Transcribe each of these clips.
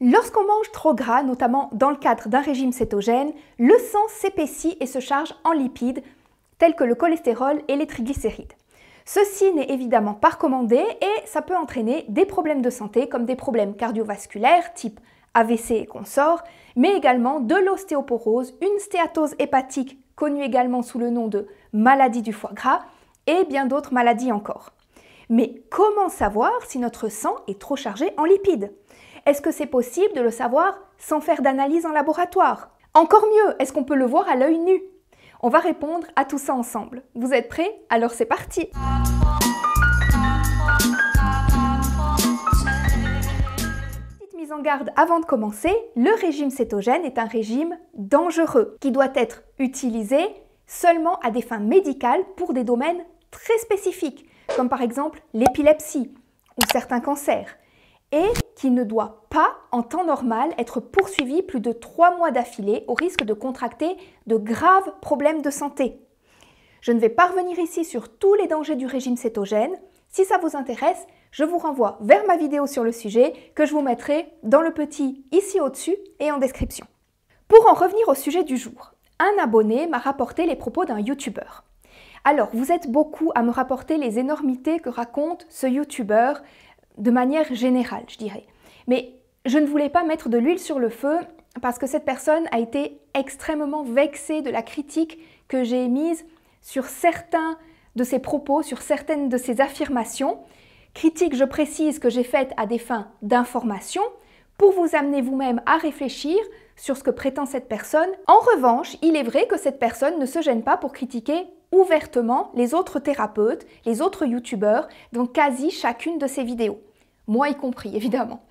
Lorsqu'on mange trop gras, notamment dans le cadre d'un régime cétogène, le sang s'épaissit et se charge en lipides tels que le cholestérol et les triglycérides. Ceci n'est évidemment pas recommandé et ça peut entraîner des problèmes de santé comme des problèmes cardiovasculaires type AVC et consorts, mais également de l'ostéoporose, une stéatose hépatique connue également sous le nom de maladie du foie gras et bien d'autres maladies encore. Mais comment savoir si notre sang est trop chargé en lipides est-ce que c'est possible de le savoir sans faire d'analyse en laboratoire Encore mieux, est-ce qu'on peut le voir à l'œil nu On va répondre à tout ça ensemble. Vous êtes prêts Alors c'est parti Petite mise en garde avant de commencer, le régime cétogène est un régime dangereux qui doit être utilisé seulement à des fins médicales pour des domaines très spécifiques, comme par exemple l'épilepsie ou certains cancers et qui ne doit pas, en temps normal, être poursuivi plus de trois mois d'affilée au risque de contracter de graves problèmes de santé. Je ne vais pas revenir ici sur tous les dangers du régime cétogène. Si ça vous intéresse, je vous renvoie vers ma vidéo sur le sujet que je vous mettrai dans le petit ici au-dessus et en description. Pour en revenir au sujet du jour, un abonné m'a rapporté les propos d'un youtubeur. Alors, vous êtes beaucoup à me rapporter les énormités que raconte ce youtubeur de manière générale, je dirais. Mais je ne voulais pas mettre de l'huile sur le feu parce que cette personne a été extrêmement vexée de la critique que j'ai émise sur certains de ses propos, sur certaines de ses affirmations. Critique, je précise, que j'ai faite à des fins d'information pour vous amener vous-même à réfléchir sur ce que prétend cette personne. En revanche, il est vrai que cette personne ne se gêne pas pour critiquer ouvertement les autres thérapeutes, les autres youtubeurs dans quasi chacune de ses vidéos moi y compris évidemment.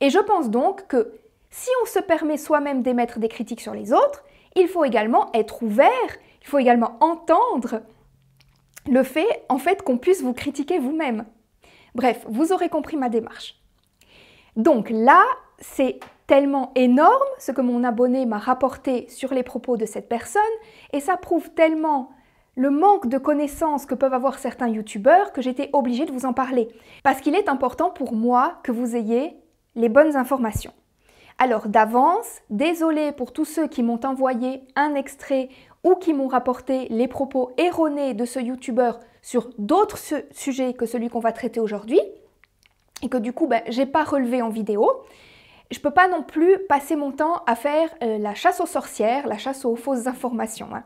Et je pense donc que si on se permet soi-même d'émettre des critiques sur les autres, il faut également être ouvert, il faut également entendre le fait en fait qu'on puisse vous critiquer vous-même. Bref, vous aurez compris ma démarche. Donc là, c'est tellement énorme ce que mon abonné m'a rapporté sur les propos de cette personne et ça prouve tellement le manque de connaissances que peuvent avoir certains youtubeurs que j'étais obligée de vous en parler. Parce qu'il est important pour moi que vous ayez les bonnes informations. Alors d'avance, désolé pour tous ceux qui m'ont envoyé un extrait ou qui m'ont rapporté les propos erronés de ce youtubeur sur d'autres sujets que celui qu'on va traiter aujourd'hui et que du coup je ben, j'ai pas relevé en vidéo. Je ne peux pas non plus passer mon temps à faire euh, la chasse aux sorcières, la chasse aux fausses informations. Hein.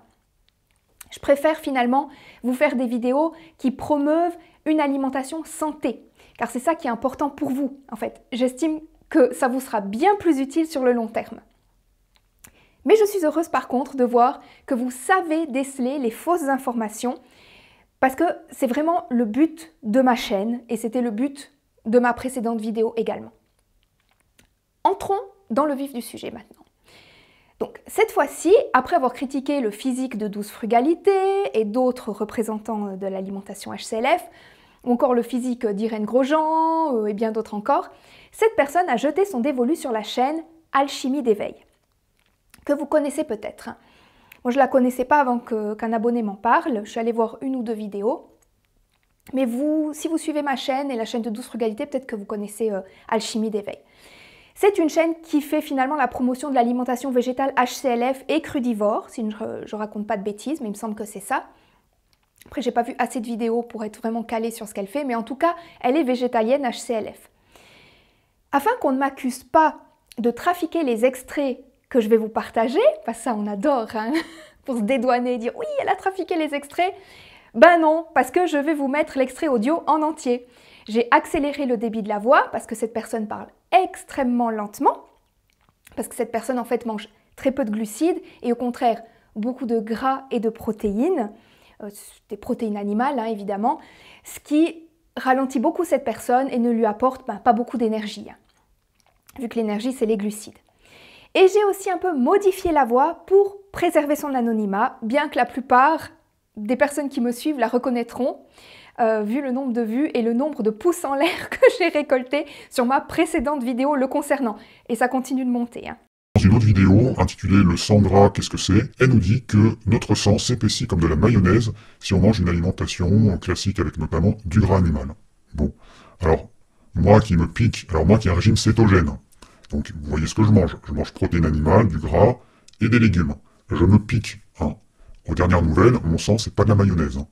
Je préfère finalement vous faire des vidéos qui promeuvent une alimentation santé, car c'est ça qui est important pour vous. En fait, j'estime que ça vous sera bien plus utile sur le long terme. Mais je suis heureuse par contre de voir que vous savez déceler les fausses informations, parce que c'est vraiment le but de ma chaîne, et c'était le but de ma précédente vidéo également. Entrons dans le vif du sujet maintenant. Cette fois-ci, après avoir critiqué le physique de douce frugalité et d'autres représentants euh, de l'alimentation HCLF, ou encore le physique euh, d'Irène Grosjean euh, et bien d'autres encore, cette personne a jeté son dévolu sur la chaîne Alchimie d'éveil, que vous connaissez peut-être. Hein. Moi, je ne la connaissais pas avant qu'un abonné m'en parle, je suis allée voir une ou deux vidéos. Mais vous, si vous suivez ma chaîne et la chaîne de Douce Frugalité, peut-être que vous connaissez Alchimie d'éveil. C'est une chaîne qui fait finalement la promotion de l'alimentation végétale HCLF et crudivore, si je ne raconte pas de bêtises, mais il me semble que c'est ça. Après, j'ai pas vu assez de vidéos pour être vraiment calée sur ce qu'elle fait, mais en tout cas, elle est végétalienne HCLF. Afin qu'on ne m'accuse pas de trafiquer les extraits que je vais vous partager, parce bah ça on adore, hein, pour se dédouaner et dire oui, elle a trafiqué les extraits, ben non, parce que je vais vous mettre l'extrait audio en entier. J'ai accéléré le débit de la voix parce que cette personne parle extrêmement lentement, parce que cette personne en fait mange très peu de glucides et au contraire beaucoup de gras et de protéines, euh, des protéines animales hein, évidemment, ce qui ralentit beaucoup cette personne et ne lui apporte ben, pas beaucoup d'énergie, hein, vu que l'énergie c'est les glucides. Et j'ai aussi un peu modifié la voix pour préserver son anonymat, bien que la plupart des personnes qui me suivent la reconnaîtront. Euh, vu le nombre de vues et le nombre de pouces en l'air que j'ai récolté sur ma précédente vidéo le concernant. Et ça continue de monter. Hein. Dans une autre vidéo intitulée Le sang gras, qu'est-ce que c'est Elle nous dit que notre sang s'épaissit comme de la mayonnaise si on mange une alimentation classique avec notamment du gras animal. Bon, alors, moi qui me pique, alors moi qui ai un régime cétogène, donc vous voyez ce que je mange. Je mange protéines animales, du gras et des légumes. Je me pique. Hein. Aux dernières nouvelles, mon sang, c'est pas de la mayonnaise. Hein.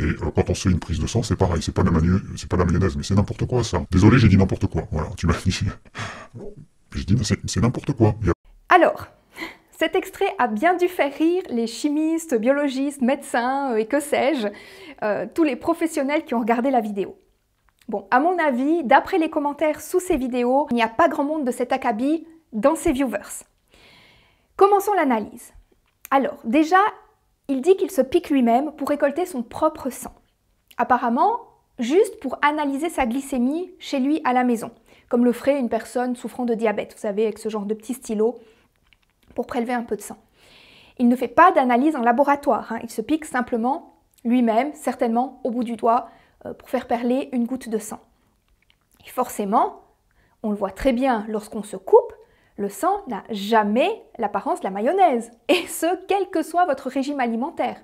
Et euh, quand on se fait une prise de sang, c'est pareil, c'est pas la c'est pas la mayonnaise, mais c'est n'importe quoi ça. Désolé, j'ai dit n'importe quoi. Voilà, tu m'as dit. j'ai dit, c'est n'importe quoi. Alors, cet extrait a bien dû faire rire les chimistes, biologistes, médecins euh, et que sais-je, euh, tous les professionnels qui ont regardé la vidéo. Bon, à mon avis, d'après les commentaires sous ces vidéos, il n'y a pas grand monde de cet acabit dans ces viewers. Commençons l'analyse. Alors, déjà, il dit qu'il se pique lui-même pour récolter son propre sang. Apparemment, juste pour analyser sa glycémie chez lui à la maison, comme le ferait une personne souffrant de diabète, vous savez, avec ce genre de petit stylo pour prélever un peu de sang. Il ne fait pas d'analyse en laboratoire, hein. il se pique simplement lui-même, certainement au bout du doigt, euh, pour faire perler une goutte de sang. Et forcément, on le voit très bien lorsqu'on se coupe, le sang n'a jamais l'apparence de la mayonnaise, et ce, quel que soit votre régime alimentaire.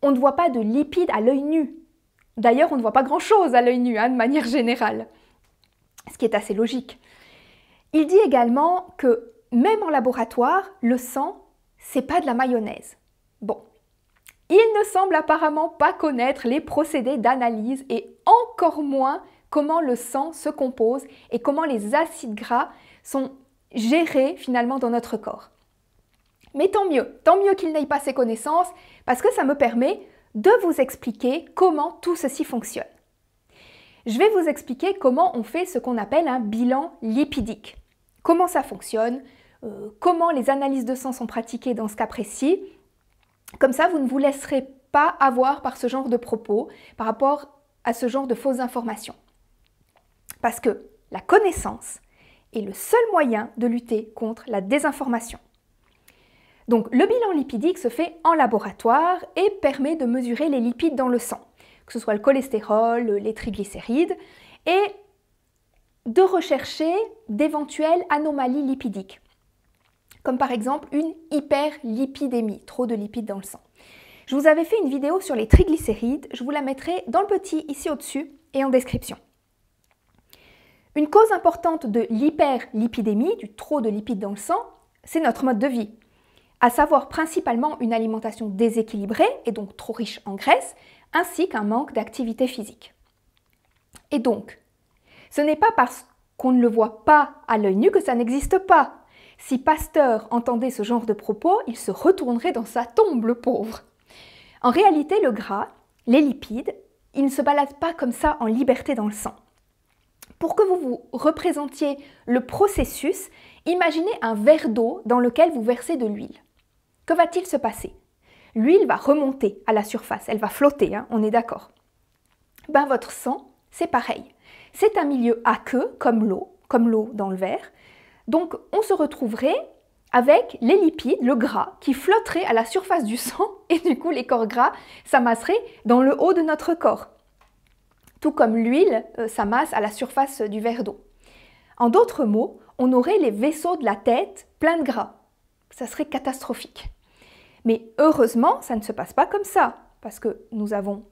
On ne voit pas de lipides à l'œil nu. D'ailleurs, on ne voit pas grand-chose à l'œil nu, hein, de manière générale, ce qui est assez logique. Il dit également que même en laboratoire, le sang, c'est pas de la mayonnaise. Bon, il ne semble apparemment pas connaître les procédés d'analyse et encore moins comment le sang se compose et comment les acides gras sont gérer finalement dans notre corps. Mais tant mieux, tant mieux qu'il n'ait pas ces connaissances, parce que ça me permet de vous expliquer comment tout ceci fonctionne. Je vais vous expliquer comment on fait ce qu'on appelle un bilan lipidique, comment ça fonctionne, euh, comment les analyses de sang sont pratiquées dans ce cas précis. Comme ça, vous ne vous laisserez pas avoir par ce genre de propos, par rapport à ce genre de fausses informations. Parce que la connaissance, est le seul moyen de lutter contre la désinformation. Donc le bilan lipidique se fait en laboratoire et permet de mesurer les lipides dans le sang, que ce soit le cholestérol, les triglycérides, et de rechercher d'éventuelles anomalies lipidiques, comme par exemple une hyperlipidémie, trop de lipides dans le sang. Je vous avais fait une vidéo sur les triglycérides, je vous la mettrai dans le petit ici au-dessus et en description. Une cause importante de l'hyperlipidémie, du trop de lipides dans le sang, c'est notre mode de vie, à savoir principalement une alimentation déséquilibrée et donc trop riche en graisse, ainsi qu'un manque d'activité physique. Et donc, ce n'est pas parce qu'on ne le voit pas à l'œil nu que ça n'existe pas. Si Pasteur entendait ce genre de propos, il se retournerait dans sa tombe, le pauvre. En réalité, le gras, les lipides, ils ne se baladent pas comme ça en liberté dans le sang. Pour que vous vous représentiez le processus, imaginez un verre d'eau dans lequel vous versez de l'huile. Que va-t-il se passer L'huile va remonter à la surface, elle va flotter, hein, on est d'accord. Ben, votre sang, c'est pareil. C'est un milieu aqueux, comme l'eau, comme l'eau dans le verre. Donc on se retrouverait avec les lipides, le gras, qui flotterait à la surface du sang et du coup les corps gras s'amasseraient dans le haut de notre corps tout comme l'huile, euh, s'amasse à la surface du verre d'eau. En d'autres mots, on aurait les vaisseaux de la tête pleins de gras. Ça serait catastrophique. Mais heureusement, ça ne se passe pas comme ça, parce que nous avons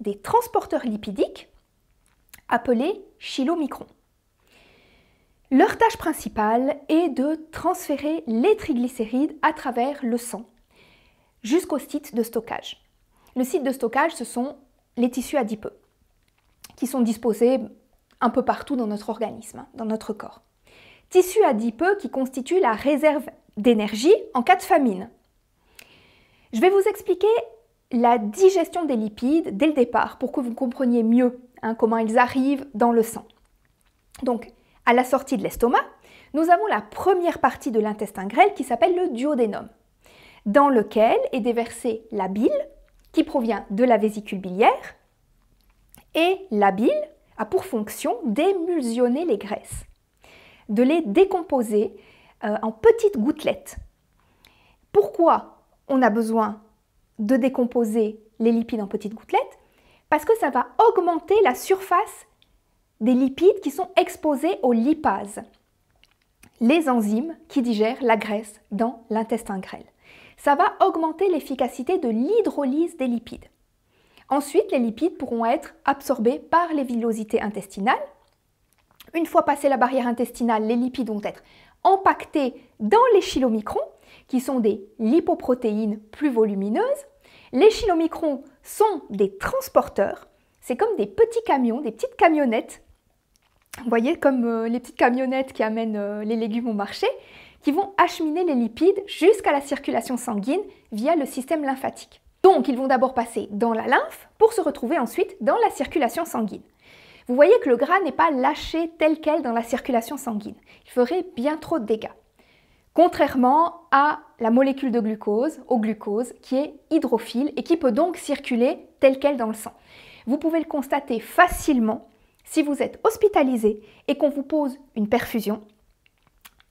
des transporteurs lipidiques appelés chylomicrons. Leur tâche principale est de transférer les triglycérides à travers le sang jusqu'au site de stockage. Le site de stockage, ce sont les tissus adipeux qui sont disposés un peu partout dans notre organisme, hein, dans notre corps. Tissu adipeux qui constitue la réserve d'énergie en cas de famine. Je vais vous expliquer la digestion des lipides dès le départ pour que vous compreniez mieux hein, comment ils arrivent dans le sang. Donc, à la sortie de l'estomac, nous avons la première partie de l'intestin grêle qui s'appelle le duodénum, dans lequel est déversée la bile qui provient de la vésicule biliaire et la bile a pour fonction d'émulsionner les graisses, de les décomposer euh, en petites gouttelettes. Pourquoi on a besoin de décomposer les lipides en petites gouttelettes Parce que ça va augmenter la surface des lipides qui sont exposés aux lipases, les enzymes qui digèrent la graisse dans l'intestin grêle. Ça va augmenter l'efficacité de l'hydrolyse des lipides. Ensuite, les lipides pourront être absorbés par les villosités intestinales. Une fois passée la barrière intestinale, les lipides vont être empaquetés dans les chylomicrons, qui sont des lipoprotéines plus volumineuses. Les chylomicrons sont des transporteurs, c'est comme des petits camions, des petites camionnettes. Vous voyez, comme euh, les petites camionnettes qui amènent euh, les légumes au marché, qui vont acheminer les lipides jusqu'à la circulation sanguine via le système lymphatique. Donc ils vont d'abord passer dans la lymphe pour se retrouver ensuite dans la circulation sanguine. Vous voyez que le gras n'est pas lâché tel quel dans la circulation sanguine. Il ferait bien trop de dégâts. Contrairement à la molécule de glucose, au glucose, qui est hydrophile et qui peut donc circuler tel quel dans le sang. Vous pouvez le constater facilement si vous êtes hospitalisé et qu'on vous pose une perfusion,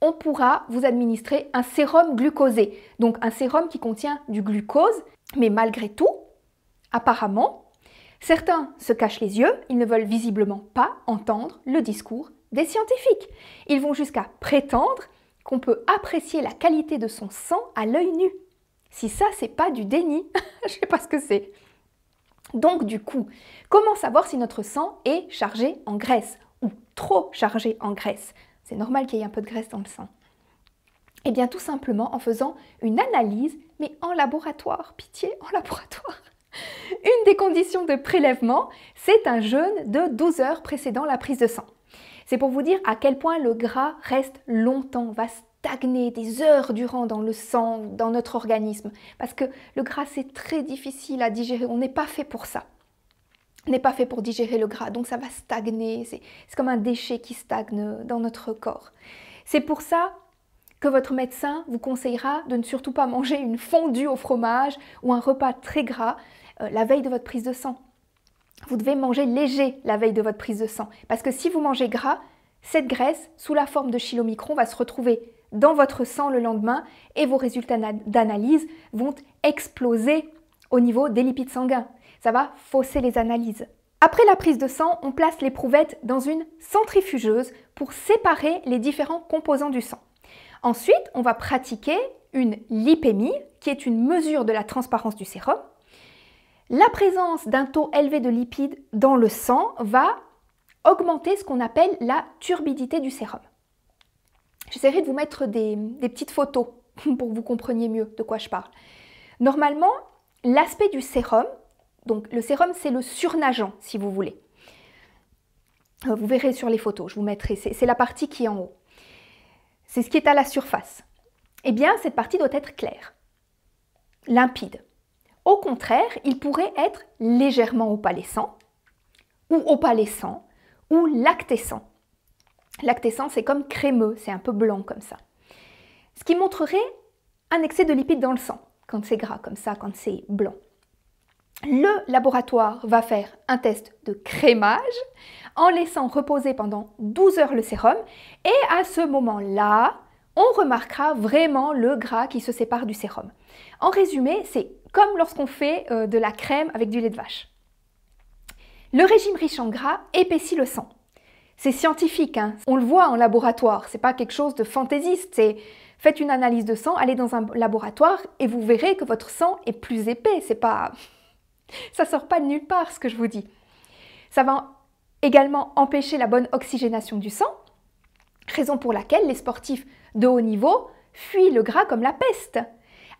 on pourra vous administrer un sérum glucosé, donc un sérum qui contient du glucose mais malgré tout, apparemment, certains se cachent les yeux, ils ne veulent visiblement pas entendre le discours des scientifiques. Ils vont jusqu'à prétendre qu'on peut apprécier la qualité de son sang à l'œil nu. Si ça, c'est pas du déni, je sais pas ce que c'est. Donc du coup, comment savoir si notre sang est chargé en graisse ou trop chargé en graisse C'est normal qu'il y ait un peu de graisse dans le sang. Eh bien tout simplement en faisant une analyse mais en laboratoire, pitié, en laboratoire. Une des conditions de prélèvement, c'est un jeûne de 12 heures précédant la prise de sang. C'est pour vous dire à quel point le gras reste longtemps, va stagner des heures durant dans le sang, dans notre organisme, parce que le gras c'est très difficile à digérer, on n'est pas fait pour ça n'est pas fait pour digérer le gras, donc ça va stagner, c'est comme un déchet qui stagne dans notre corps. C'est pour ça que votre médecin vous conseillera de ne surtout pas manger une fondue au fromage ou un repas très gras euh, la veille de votre prise de sang. Vous devez manger léger la veille de votre prise de sang, parce que si vous mangez gras, cette graisse, sous la forme de chylomicron, va se retrouver dans votre sang le lendemain et vos résultats d'analyse vont exploser au niveau des lipides sanguins. Ça va fausser les analyses. Après la prise de sang, on place l'éprouvette dans une centrifugeuse pour séparer les différents composants du sang. Ensuite, on va pratiquer une lipémie, qui est une mesure de la transparence du sérum. La présence d'un taux élevé de lipides dans le sang va augmenter ce qu'on appelle la turbidité du sérum. J'essaierai de vous mettre des, petites photos pour que vous compreniez mieux de quoi je parle. Normalement, l'aspect du sérum, donc le sérum c'est le surnageant si vous voulez. Euh, vous verrez sur les photos, je vous mettrai, c'est la partie qui est en haut c'est ce qui est à la surface. Eh bien, cette partie doit être claire, limpide. Au contraire, il pourrait être légèrement opalescent, ou opalescent, ou lactescent. Lactescent, c'est comme crémeux, c'est un peu blanc comme ça. Ce qui montrerait un excès de lipides dans le sang, quand c'est gras comme ça, quand c'est blanc le laboratoire va faire un test de crémage en laissant reposer pendant 12 heures le sérum et à ce moment-là, on remarquera vraiment le gras qui se sépare du sérum. En résumé, c'est comme lorsqu'on fait euh, de la crème avec du lait de vache. Le régime riche en gras épaissit le sang. C'est scientifique, hein. on le voit en laboratoire, c'est pas quelque chose de fantaisiste, c'est faites une analyse de sang, allez dans un laboratoire et vous verrez que votre sang est plus épais, c'est pas ça sort pas de nulle part ce que je vous dis. Ça va également empêcher la bonne oxygénation du sang, raison pour laquelle les sportifs de haut niveau fuient le gras comme la peste.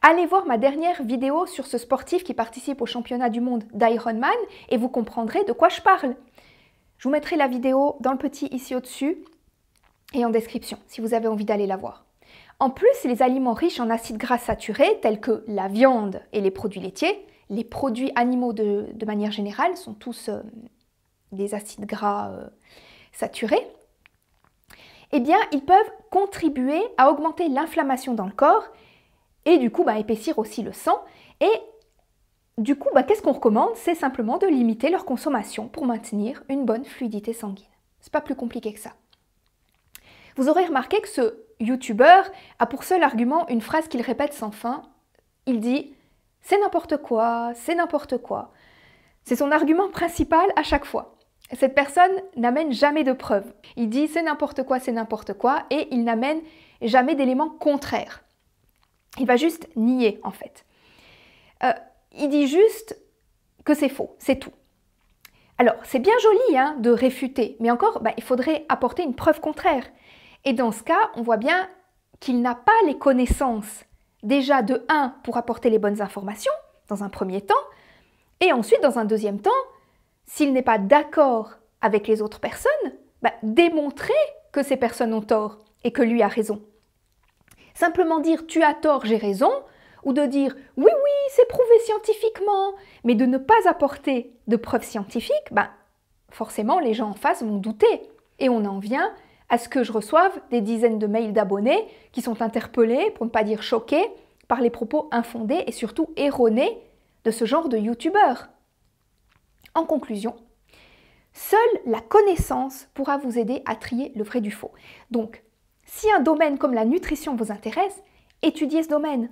Allez voir ma dernière vidéo sur ce sportif qui participe au championnat du monde d'Ironman et vous comprendrez de quoi je parle. Je vous mettrai la vidéo dans le petit ici au-dessus et en description si vous avez envie d'aller la voir. En plus, les aliments riches en acides gras saturés tels que la viande et les produits laitiers les produits animaux de, manière générale sont tous euh, des acides gras euh, saturés, eh bien, ils peuvent contribuer à augmenter l'inflammation dans le corps et du coup bah, épaissir aussi le sang. Et du coup, bah, qu'est-ce qu'on recommande C'est simplement de limiter leur consommation pour maintenir une bonne fluidité sanguine. C'est pas plus compliqué que ça. Vous aurez remarqué que ce youtubeur a pour seul argument une phrase qu'il répète sans fin. Il dit c'est n'importe quoi, c'est n'importe quoi. C'est son argument principal à chaque fois. Cette personne n'amène jamais de preuves. Il dit c'est n'importe quoi, c'est n'importe quoi, et il n'amène jamais d'éléments contraires. Il va juste nier, en fait. Euh, il dit juste que c'est faux, c'est tout. Alors, c'est bien joli hein, de réfuter, mais encore, bah, il faudrait apporter une preuve contraire. Et dans ce cas, on voit bien qu'il n'a pas les connaissances déjà de 1 pour apporter les bonnes informations, dans un premier temps, et ensuite, dans un deuxième temps, s'il n'est pas d'accord avec les autres personnes, bah, démontrer que ces personnes ont tort et que lui a raison. Simplement dire tu as tort, j'ai raison, ou de dire oui, oui, c'est prouvé scientifiquement, mais de ne pas apporter de preuves scientifiques, ben, forcément les gens en face vont douter. Et on en vient à ce que je reçoive des dizaines de mails d'abonnés qui sont interpellés, pour ne pas dire choqués, par les propos infondés et surtout erronés de ce genre de youtubeurs. En conclusion, seule la connaissance pourra vous aider à trier le vrai du faux. Donc, si un domaine comme la nutrition vous intéresse, étudiez ce domaine.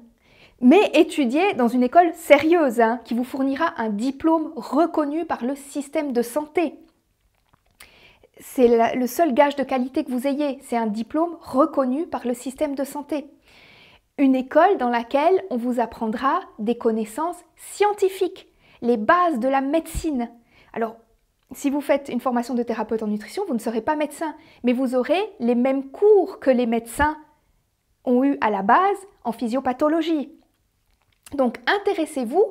Mais étudiez dans une école sérieuse hein, qui vous fournira un diplôme reconnu par le système de santé c'est le seul gage de qualité que vous ayez. C'est un diplôme reconnu par le système de santé. Une école dans laquelle on vous apprendra des connaissances scientifiques, les bases de la médecine. Alors, si vous faites une formation de thérapeute en nutrition, vous ne serez pas médecin, mais vous aurez les mêmes cours que les médecins ont eu à la base en physiopathologie. Donc, intéressez-vous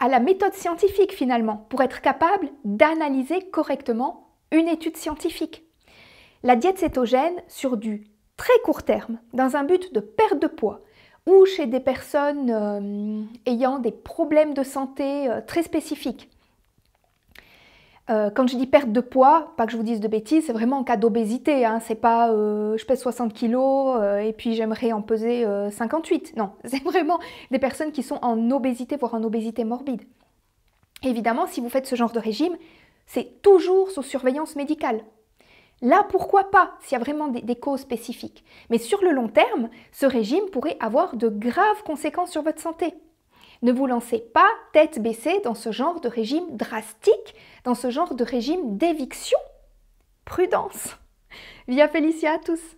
à la méthode scientifique finalement pour être capable d'analyser correctement une étude scientifique. La diète cétogène sur du très court terme, dans un but de perte de poids, ou chez des personnes euh, ayant des problèmes de santé euh, très spécifiques. Euh, quand je dis perte de poids, pas que je vous dise de bêtises, c'est vraiment en cas d'obésité. Hein. c'est pas je pèse 60 kg et puis j'aimerais en peser 58. Non, c'est vraiment des personnes qui sont en obésité, voire en obésité morbide. Évidemment, si vous faites ce genre de régime, c'est toujours sous surveillance médicale. Là, pourquoi pas, s'il y a vraiment des, causes spécifiques. Mais sur le long terme, ce régime pourrait avoir de graves conséquences sur votre santé. Ne vous lancez pas tête baissée dans ce genre de régime drastique, dans ce genre de régime d'éviction. Prudence. Via Felicia à tous.